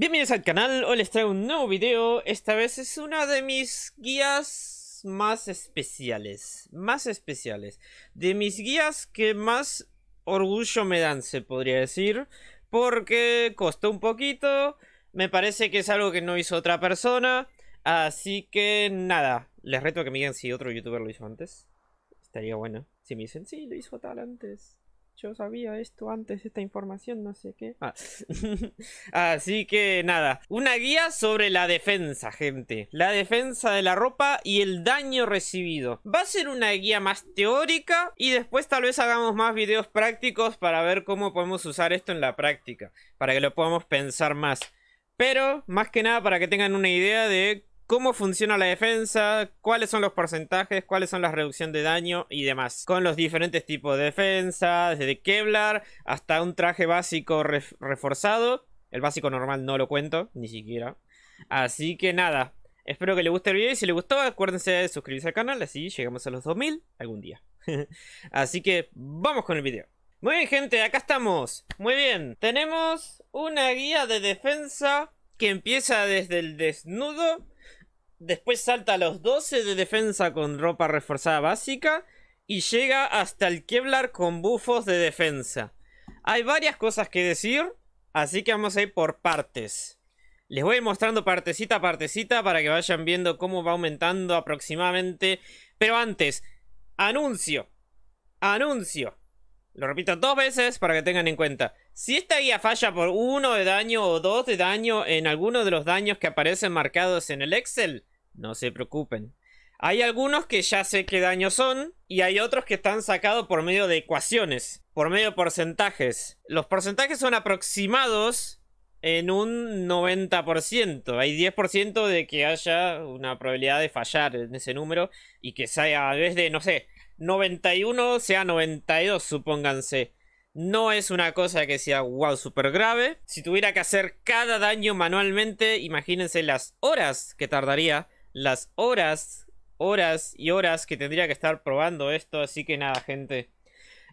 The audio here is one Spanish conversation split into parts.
Bienvenidos al canal, hoy les traigo un nuevo video, esta vez es una de mis guías más especiales, más especiales, de mis guías que más orgullo me dan, se podría decir, porque costó un poquito, me parece que es algo que no hizo otra persona, así que nada, les reto a que me digan si otro youtuber lo hizo antes, estaría bueno, si me dicen, sí, lo hizo tal antes, yo sabía esto antes, esta información, no sé qué. Ah, así que nada, una guía sobre la defensa, gente. La defensa de la ropa y el daño recibido. Va a ser una guía más teórica y después tal vez hagamos más videos prácticos para ver cómo podemos usar esto en la práctica, para que lo podamos pensar más. Pero, más que nada, para que tengan una idea de cómo funciona la defensa, cuáles son los porcentajes, cuáles son las reducción de daño y demás. Con los diferentes tipos de defensa, desde Kevlar hasta un traje básico reforzado. El básico normal no lo cuento, ni siquiera. Así que nada, espero que les guste el video y si les gustó acuérdense de suscribirse al canal, así llegamos a los 2000 algún día. así que vamos con el video. Muy bien gente, acá estamos. Muy bien, tenemos una guía de defensa que empieza desde el desnudo Después salta a los 12 de defensa con ropa reforzada básica. Y llega hasta el Kevlar con bufos de defensa. Hay varias cosas que decir. Así que vamos a ir por partes. Les voy mostrando partecita a partecita para que vayan viendo cómo va aumentando aproximadamente. Pero antes, anuncio. Anuncio. Lo repito dos veces para que tengan en cuenta. Si esta guía falla por uno de daño o dos de daño en alguno de los daños que aparecen marcados en el Excel, no se preocupen. Hay algunos que ya sé qué daños son y hay otros que están sacados por medio de ecuaciones, por medio de porcentajes. Los porcentajes son aproximados en un 90%. Hay 10% de que haya una probabilidad de fallar en ese número y que sea, a vez de, no sé, 91 sea 92, supónganse. No es una cosa que sea wow super grave. Si tuviera que hacer cada daño manualmente, imagínense las horas que tardaría. Las horas, horas y horas que tendría que estar probando esto. Así que nada, gente.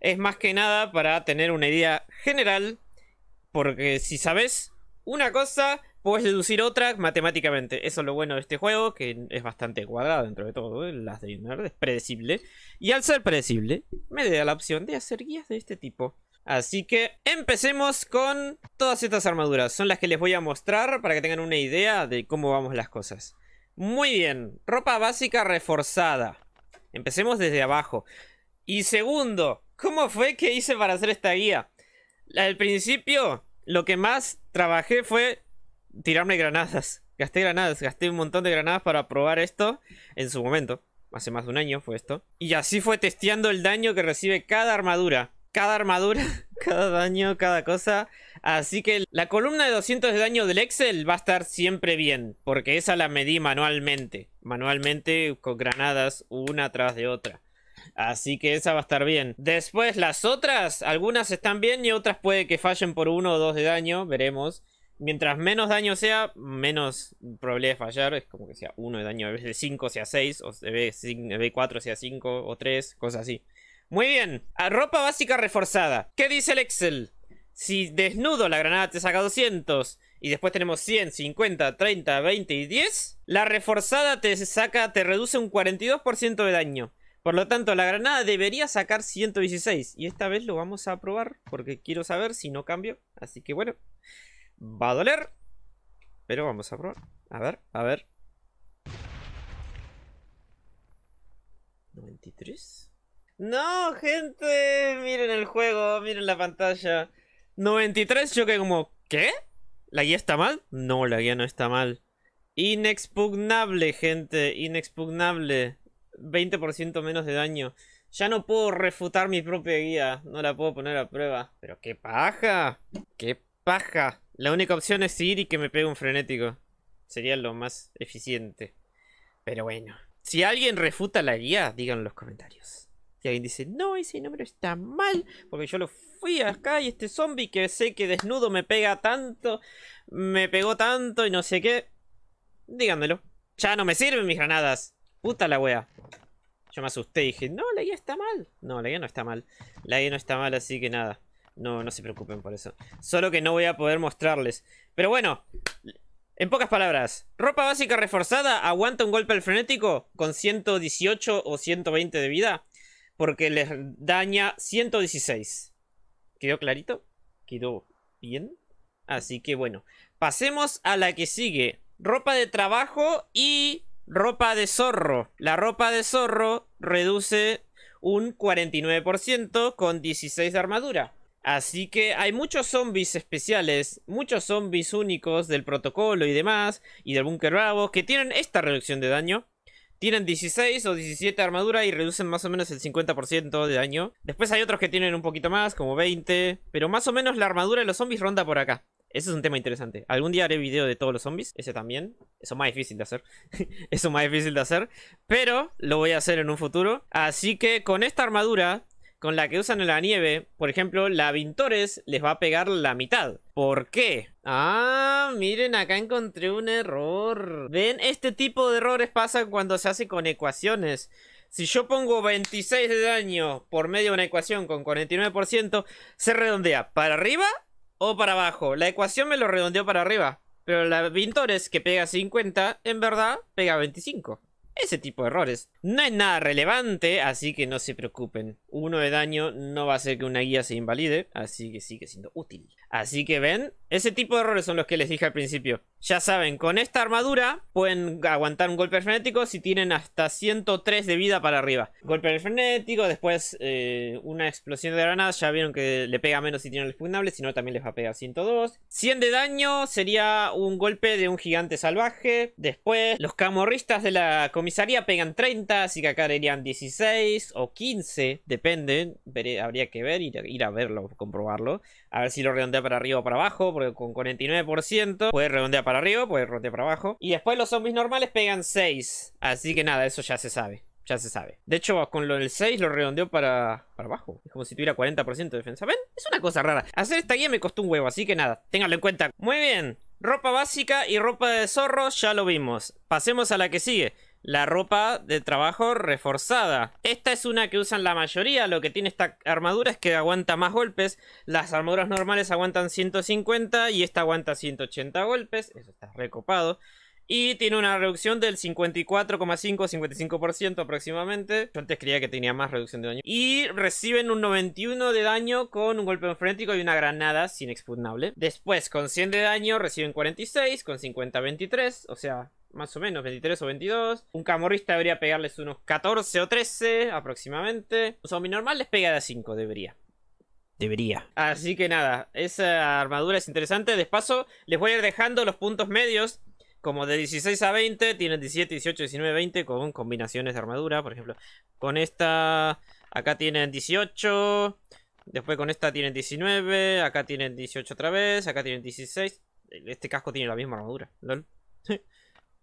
Es más que nada para tener una idea general. Porque si sabes una cosa, Puedes deducir otra matemáticamente. Eso es lo bueno de este juego, que es bastante cuadrado dentro de todo. ¿eh? Las de Nerd es predecible. Y al ser predecible, me da la opción de hacer guías de este tipo. Así que empecemos con todas estas armaduras. Son las que les voy a mostrar para que tengan una idea de cómo vamos las cosas. Muy bien, ropa básica reforzada. Empecemos desde abajo. Y segundo, ¿cómo fue que hice para hacer esta guía? Al principio, lo que más trabajé fue tirarme granadas. Gasté granadas, gasté un montón de granadas para probar esto en su momento. Hace más de un año fue esto. Y así fue testeando el daño que recibe cada armadura. Cada armadura, cada daño, cada cosa. Así que la columna de 200 de daño del Excel va a estar siempre bien. Porque esa la medí manualmente. Manualmente con granadas una tras de otra. Así que esa va a estar bien. Después las otras, algunas están bien y otras puede que fallen por uno o dos de daño, veremos. Mientras menos daño sea, menos probabilidad de fallar. Es como que sea 1 de daño, a veces de 5 sea 6, o de 4 sea 5 o 3, cosas así. Muy bien, a ropa básica reforzada. ¿Qué dice el Excel? Si desnudo la granada te saca 200 y después tenemos 100, 50, 30, 20 y 10, la reforzada te saca, te reduce un 42% de daño. Por lo tanto, la granada debería sacar 116. Y esta vez lo vamos a probar porque quiero saber si no cambio. Así que bueno. Va a doler. Pero vamos a probar. A ver, a ver. 93. No, gente. Miren el juego, miren la pantalla. 93, yo que como, ¿qué? ¿La guía está mal? No, la guía no está mal. Inexpugnable, gente. Inexpugnable. 20% menos de daño. Ya no puedo refutar mi propia guía. No la puedo poner a prueba. Pero qué paja. Qué paja. La única opción es ir y que me pegue un frenético. Sería lo más eficiente. Pero bueno. Si alguien refuta la guía, díganlo en los comentarios. Si alguien dice, no, ese número está mal, porque yo lo fui acá y este zombie que sé que desnudo me pega tanto, me pegó tanto y no sé qué. Díganmelo. Ya no me sirven mis granadas. Puta la wea. Yo me asusté y dije, no, la guía está mal. No, la guía no está mal. La guía no está mal, así que nada. No, no se preocupen por eso. Solo que no voy a poder mostrarles. Pero bueno, en pocas palabras, ropa básica reforzada aguanta un golpe al frenético con 118 o 120 de vida. Porque les daña 116. ¿Quedó clarito? ¿Quedó bien? Así que bueno, pasemos a la que sigue. Ropa de trabajo y ropa de zorro. La ropa de zorro reduce un 49% con 16 de armadura. Así que hay muchos zombies especiales, muchos zombies únicos del protocolo y demás, y del búnker bravo, que tienen esta reducción de daño. Tienen 16 o 17 armaduras armadura y reducen más o menos el 50% de daño. Después hay otros que tienen un poquito más, como 20, pero más o menos la armadura de los zombies ronda por acá. Ese es un tema interesante. Algún día haré video de todos los zombies, ese también. Eso más difícil de hacer. Eso más difícil de hacer. Pero lo voy a hacer en un futuro. Así que con esta armadura con la que usan en la nieve, por ejemplo, la Vintores les va a pegar la mitad. ¿Por qué? Ah, miren, acá encontré un error. Ven, este tipo de errores pasa cuando se hace con ecuaciones. Si yo pongo 26 de daño por medio de una ecuación con 49%, se redondea para arriba o para abajo. La ecuación me lo redondeó para arriba. Pero la Vintores, que pega 50, en verdad pega 25 ese tipo de errores. No es nada relevante, así que no se preocupen. Uno de daño no va a hacer que una guía se invalide, así que sigue siendo útil. Así que ven, ese tipo de errores son los que les dije al principio. Ya saben, con esta armadura pueden aguantar un golpe frenético si tienen hasta 103 de vida para arriba. Golpe frenético, después eh, una explosión de granadas. Ya vieron que le pega menos si tienen el expugnable, si no también les va a pegar 102. 100 de daño sería un golpe de un gigante salvaje. Después, los camorristas de la comisaría pegan 30, así que acá harían 16 o 15, depende. habría que ver, ir, ir a verlo, comprobarlo. A ver si lo redondea para arriba o para abajo, con 49%. Puede redondear para arriba, puede redondear para abajo. Y después los zombies normales pegan 6. Así que nada, eso ya se sabe. Ya se sabe. De hecho, con lo del 6 lo redondeó para, para abajo. Es como si tuviera 40% de defensa. ¿Ven? Es una cosa rara. Hacer esta guía me costó un huevo, así que nada, ténganlo en cuenta. Muy bien. Ropa básica y ropa de zorro ya lo vimos. Pasemos a la que sigue la ropa de trabajo reforzada. Esta es una que usan la mayoría, lo que tiene esta armadura es que aguanta más golpes, las armaduras normales aguantan 150 y esta aguanta 180 golpes, eso está recopado. Y tiene una reducción del 54,5-55% aproximadamente. Yo antes creía que tenía más reducción de daño. Y reciben un 91 de daño con un golpe frenético y una granada sin expugnable. Después, con 100 de daño, reciben 46, con 50, 23. O sea, más o menos, 23 o 22. Un camorrista debería pegarles unos 14 o 13 aproximadamente. O sea, normal les pega de a 5, debería. Debería. Así que nada, esa armadura es interesante. De paso, les voy a ir dejando los puntos medios. Como de 16 a 20, tienen 17, 18, 19, 20 con combinaciones de armadura. Por ejemplo, con esta... Acá tienen 18. Después con esta tienen 19. Acá tienen 18 otra vez. Acá tienen 16. Este casco tiene la misma armadura. LOL.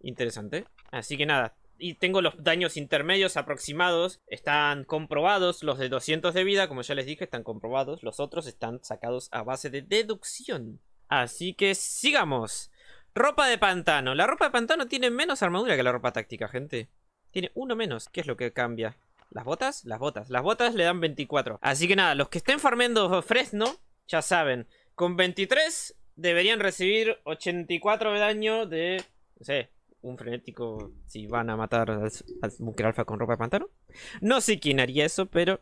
Interesante. Así que nada, y tengo los daños intermedios aproximados, están comprobados, los de 200 de vida, como ya les dije, están comprobados, los otros están sacados a base de deducción. Así que sigamos. Ropa de pantano. La ropa de pantano tiene menos armadura que la ropa táctica, gente. Tiene uno menos. ¿Qué es lo que cambia? ¿Las botas? Las botas. Las botas le dan 24. Así que nada, los que estén farmeando Fresno, ya saben, con 23 deberían recibir 84 de daño de... No sé, un frenético si van a matar al, al Alfa con ropa de pantano. No sé quién haría eso, pero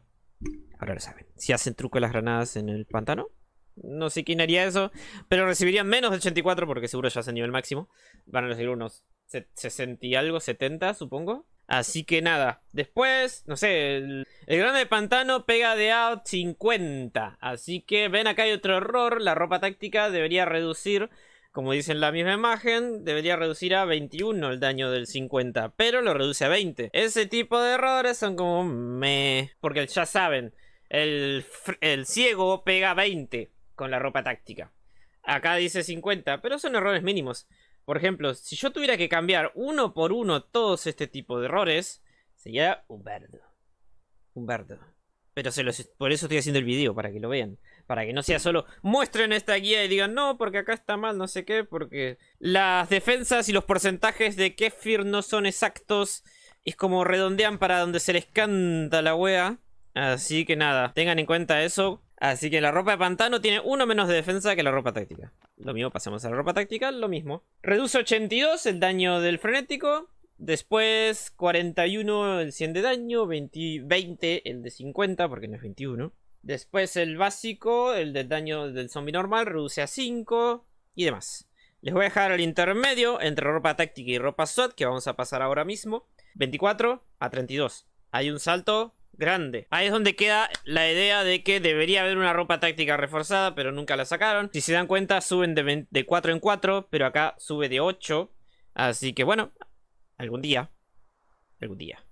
ahora lo saben. Si hacen truco las granadas en el pantano, no sé quién haría eso, pero recibirían menos de 84 porque seguro ya es el nivel máximo. Van a recibir unos 60 y algo, 70 supongo. Así que nada, después, no sé, el, gran grande de pantano pega de out 50. Así que ven acá hay otro error, la ropa táctica debería reducir como dice en la misma imagen, debería reducir a 21 el daño del 50, pero lo reduce a 20. Ese tipo de errores son como me, porque ya saben, el, el ciego pega 20 con la ropa táctica. Acá dice 50, pero son errores mínimos. Por ejemplo, si yo tuviera que cambiar uno por uno todos este tipo de errores, sería un Un verdo. Pero se los, por eso estoy haciendo el video, para que lo vean. Para que no sea solo muestren esta guía y digan no, porque acá está mal, no sé qué, porque las defensas y los porcentajes de Kefir no son exactos. Es como redondean para donde se les canta la wea. Así que nada, tengan en cuenta eso. Así que la ropa de pantano tiene uno menos de defensa que la ropa táctica. Lo mismo, pasamos a la ropa táctica, lo mismo. Reduce 82 el daño del frenético. Después 41 el 100 de daño, 20, 20 el de 50, porque no es 21. Después el básico, el del daño del zombie normal, reduce a 5 y demás. Les voy a dejar el intermedio entre ropa táctica y ropa SWAT, que vamos a pasar ahora mismo. 24 a 32. Hay un salto grande. Ahí es donde queda la idea de que debería haber una ropa táctica reforzada, pero nunca la sacaron. Si se dan cuenta, suben de, 4 en 4, pero acá sube de 8. Así que bueno, algún día. Algún día.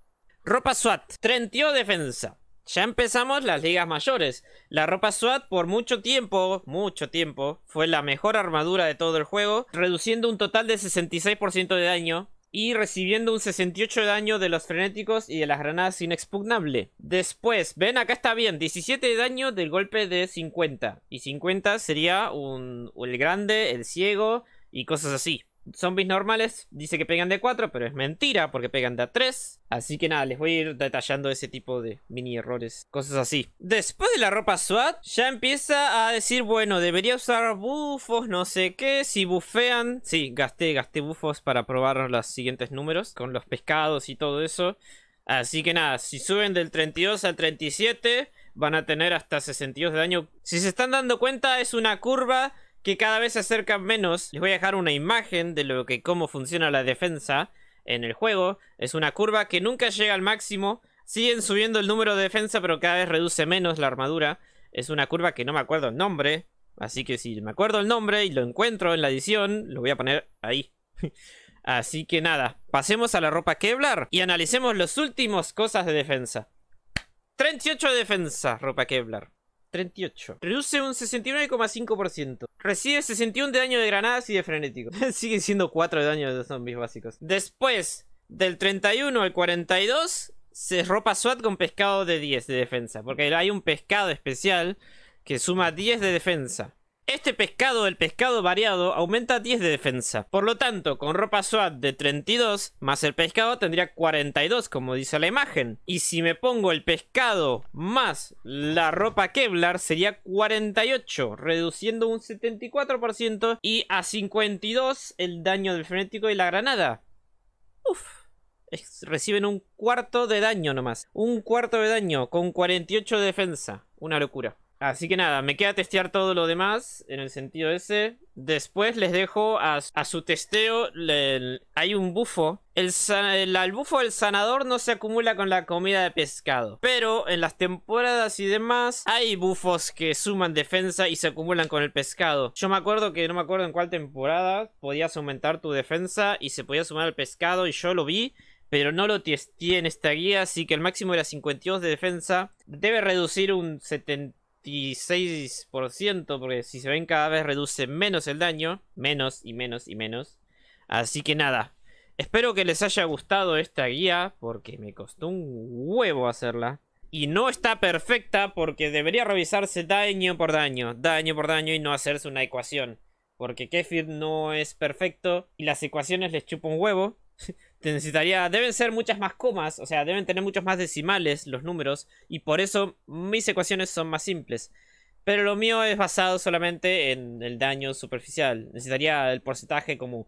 Ropa SWAT, 32 defensa, ya empezamos las ligas mayores. La ropa SWAT por mucho tiempo, mucho tiempo, fue la mejor armadura de todo el juego, reduciendo un total de 66% de daño y recibiendo un 68 de daño de los frenéticos y de las granadas inexpugnable. Después, ven acá está bien, 17 de daño del golpe de 50. Y 50 sería el grande, el ciego y cosas así zombies normales dice que pegan de 4, pero es mentira porque pegan de a 3. Así que nada, les voy a ir detallando ese tipo de mini errores, cosas así. Después de la ropa SWAT, ya empieza a decir, bueno, debería usar bufos, no sé qué, si bufean. Sí, gasté, gasté bufos para probar los siguientes números con los pescados y todo eso. Así que nada, si suben del 32 al 37 van a tener hasta 62 de daño. Si se están dando cuenta es una curva que cada vez se acercan menos. Les voy a dejar una imagen de lo que cómo funciona la defensa en el juego. Es una curva que nunca llega al máximo. Siguen subiendo el número de defensa, pero cada vez reduce menos la armadura. Es una curva que no me acuerdo el nombre. Así que si me acuerdo el nombre y lo encuentro en la edición, lo voy a poner ahí. Así que nada, pasemos a la ropa Kevlar y analicemos los últimos cosas de defensa. 38 de defensa, ropa Kevlar. 38. Reduce un 69,5%. Recibe 61 de daño de granadas y de frenético. Sigue siendo 4 de daño de zombies básicos. Después, del 31 al 42, se ropa SWAT con pescado de 10 de defensa. Porque hay un pescado especial que suma 10 de defensa. Este pescado, el pescado variado, aumenta 10 de defensa. Por lo tanto, con ropa SWAT de 32 más el pescado tendría 42, como dice la imagen. Y si me pongo el pescado más la ropa Kevlar sería 48, reduciendo un 74% y a 52 el daño del frenético y la granada. Uf. reciben un cuarto de daño nomás. Un cuarto de daño con 48 de defensa. Una locura. Así que nada, me queda testear todo lo demás en el sentido ese. Después les dejo a, su testeo. hay un bufo. El, el, bufo del sanador no se acumula con la comida de pescado. Pero en las temporadas y demás hay bufos que suman defensa y se acumulan con el pescado. Yo me acuerdo que no me acuerdo en cuál temporada podías aumentar tu defensa y se podía sumar al pescado y yo lo vi pero no lo testé en esta guía, así que el máximo era 52 de defensa. Debe reducir un 70 26%, porque si se ven cada vez reduce menos el daño, menos y menos y menos. Así que nada, espero que les haya gustado esta guía, porque me costó un huevo hacerla. Y no está perfecta porque debería revisarse daño por daño, daño por daño y no hacerse una ecuación. Porque Kefir no es perfecto y las ecuaciones les chupa un huevo. necesitaría, deben ser muchas más comas, o sea, deben tener muchos más decimales los números, y por eso mis ecuaciones son más simples. Pero lo mío es basado solamente en el daño superficial. Necesitaría el porcentaje como,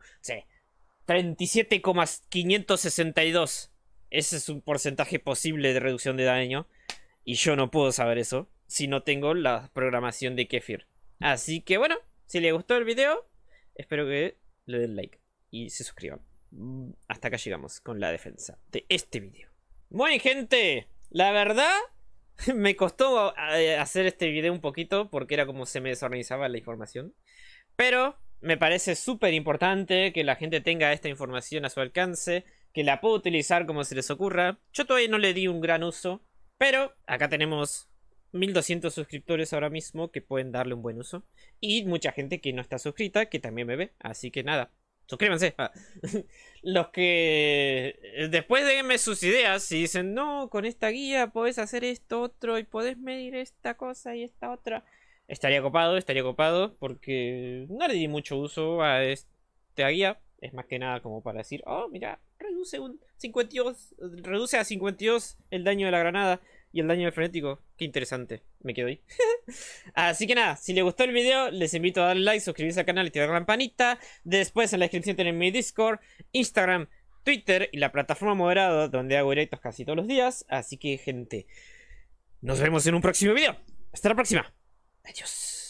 37,562. Ese es un porcentaje posible de reducción de daño. Y yo no puedo saber eso si no tengo la programación de Kefir. Así que bueno, si les gustó el video, espero que le den like y se suscriban hasta acá llegamos con la defensa de este vídeo. Bueno, gente, la verdad me costó eh, hacer este vídeo un poquito porque era como se me desorganizaba la información. Pero me parece súper importante que la gente tenga esta información a su alcance, que la pueda utilizar como se les ocurra. Yo todavía no le di un gran uso, pero acá tenemos 1200 suscriptores ahora mismo que pueden darle un buen uso. Y mucha gente que no está suscrita que también me ve. Así que nada, suscríbanse. Ah. Los que eh, después denme sus ideas y dicen, no, con esta guía podés hacer esto, otro, y podés medir esta cosa y esta otra. Estaría copado, estaría copado, porque no le di mucho uso a esta guía. Es más que nada como para decir, oh, mira, reduce un 52, reduce a 52 el daño de la granada y el daño del frenético. Qué interesante, me quedo ahí. Así que nada, si les gustó el video, les invito a darle like, suscribirse al canal y tirar la campanita. Después en la descripción tienen mi Discord, Instagram, Twitter y la plataforma moderada donde hago directos casi todos los días. Así que gente, nos vemos en un próximo video. Hasta la próxima. Adiós.